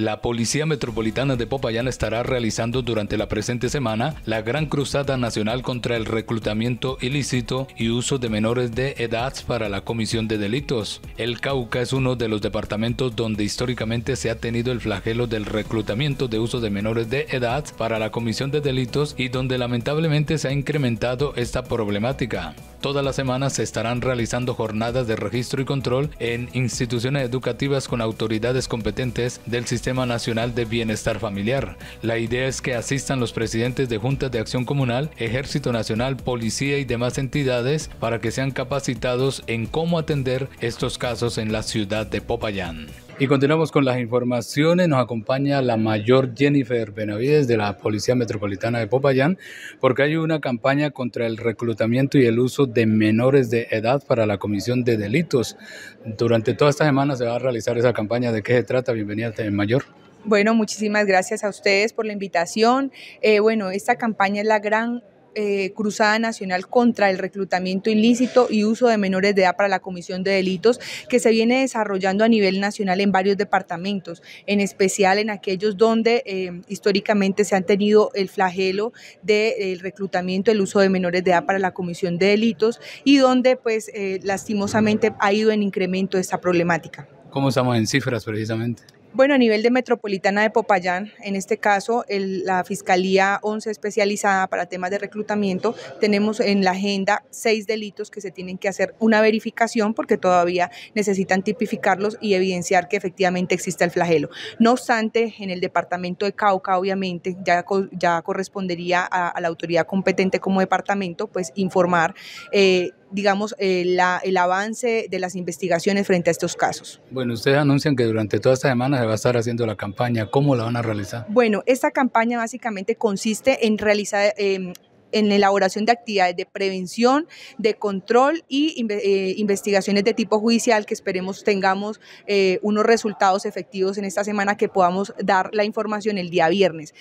La Policía Metropolitana de Popayán estará realizando durante la presente semana la Gran Cruzada Nacional contra el Reclutamiento Ilícito y Uso de Menores de Edad para la Comisión de Delitos. El Cauca es uno de los departamentos donde históricamente se ha tenido el flagelo del reclutamiento de uso de menores de edad para la Comisión de Delitos y donde lamentablemente se ha incrementado esta problemática. Todas las semanas se estarán realizando jornadas de registro y control en instituciones educativas con autoridades competentes del Sistema Nacional de Bienestar Familiar. La idea es que asistan los presidentes de juntas de acción comunal, Ejército Nacional, Policía y demás entidades para que sean capacitados en cómo atender estos casos en la ciudad de Popayán. Y continuamos con las informaciones. Nos acompaña la mayor Jennifer Benavides de la Policía Metropolitana de Popayán, porque hay una campaña contra el reclutamiento y el uso de menores de edad para la comisión de delitos. Durante toda esta semana se va a realizar esa campaña. ¿De qué se trata? Bienvenida, eh, mayor. Bueno, muchísimas gracias a ustedes por la invitación. Eh, bueno, esta campaña es la gran eh, cruzada nacional contra el reclutamiento ilícito y uso de menores de edad para la comisión de delitos que se viene desarrollando a nivel nacional en varios departamentos, en especial en aquellos donde eh, históricamente se han tenido el flagelo del reclutamiento, el uso de menores de edad para la comisión de delitos y donde pues eh, lastimosamente ha ido en incremento esta problemática. ¿Cómo estamos en cifras precisamente? Bueno, a nivel de Metropolitana de Popayán, en este caso, la Fiscalía 11 especializada para temas de reclutamiento, tenemos en la agenda seis delitos que se tienen que hacer una verificación porque todavía necesitan tipificarlos y evidenciar que efectivamente existe el flagelo. No obstante, en el departamento de Cauca, obviamente, ya, ya correspondería a, la autoridad competente como departamento, pues informar. Eh, digamos, eh, la, el avance de las investigaciones frente a estos casos. Bueno, ustedes anuncian que durante toda esta semana se va a estar haciendo la campaña. ¿Cómo la van a realizar? Bueno, esta campaña básicamente consiste en realizar, em, en elaboración de actividades de prevención, de control y eh, investigaciones de tipo judicial que esperemos tengamos eh, unos resultados efectivos en esta semana que podamos dar la información el día viernes.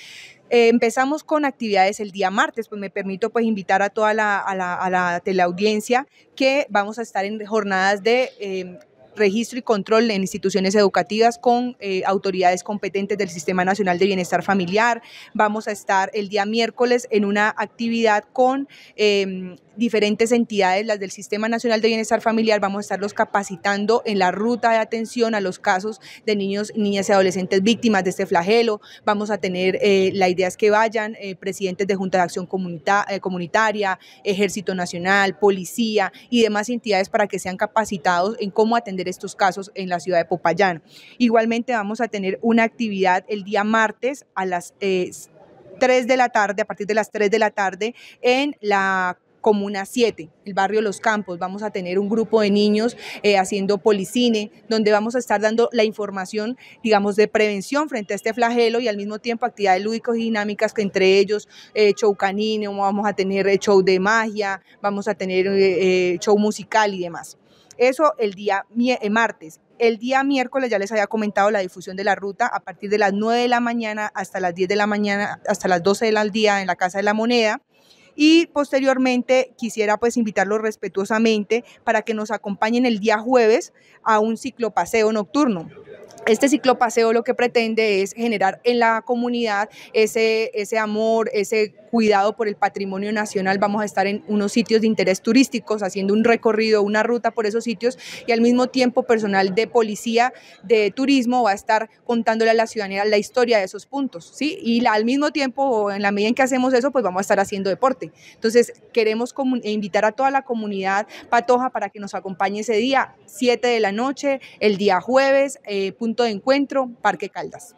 Eh, empezamos con actividades el día martes, pues me permito pues invitar a toda la, a la, teleaudiencia que vamos a estar en jornadas de registro y control en instituciones educativas con eh, autoridades competentes del Sistema Nacional de Bienestar Familiar. Vamos a estar el día miércoles en una actividad con em, diferentes entidades, las del Sistema Nacional de Bienestar Familiar, vamos a estarlos capacitando en la ruta de atención a los casos de niños, niñas y adolescentes víctimas de este flagelo. Vamos a tener, eh, la idea es que vayan eh, presidentes de Junta de Acción Comunitaria, Ejército Nacional, Policía y demás entidades para que sean capacitados en cómo atender estos casos en la ciudad de Popayán. Igualmente vamos a tener una actividad el día martes a las... 3 eh, de la tarde, a partir de las 3 de la tarde, en la Comuna 7, el barrio Los Campos. Vamos a tener un grupo de niños eh, haciendo policine, donde vamos a estar dando la información, digamos, de prevención frente a este flagelo y al mismo tiempo actividades lúdicas y dinámicas que entre ellos eh, show canino, vamos a tener show de magia, vamos a tener show musical y demás. Eso el día eh, martes. El día miércoles ya les había comentado la difusión de la ruta a partir de las 9 de la mañana hasta las 10 de la mañana, hasta las 12 del día en la Casa de la Moneda. Y posteriormente quisiera pues invitarlos respetuosamente para que nos acompañen el día jueves a un ciclopaseo nocturno. Este ciclopaseo lo que pretende es generar en la comunidad ese, ese amor, ese cuidado por el patrimonio nacional. Vamos a estar en unos sitios de interés turísticos, haciendo un recorrido, una ruta por esos sitios y al mismo tiempo personal de policía, de turismo, va a estar contándole a la ciudadanía la historia de esos puntos. ¿sí? Y al mismo tiempo, en la medida en que hacemos eso, pues vamos a estar haciendo deporte. Entonces, queremos invitar a toda la comunidad patoja para que nos acompañe ese día, 7 de la noche, el día jueves. Eh, punto de encuentro, Parque Caldas.